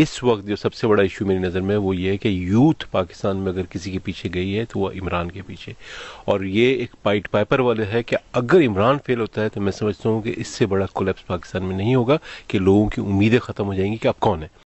इस वक्त जो सबसे बड़ा इशू मेरी नज़र में वो ये है कि यूथ पाकिस्तान में अगर किसी के पीछे गई है तो वह इमरान के पीछे और ये एक पाइट पाइपर वाले है कि अगर इमरान फेल होता है तो मैं समझता हूँ कि इससे बड़ा कोलेप्स पाकिस्तान में नहीं होगा कि लोगों की उम्मीदें ख़त्म हो जाएंगी कि आप कौन है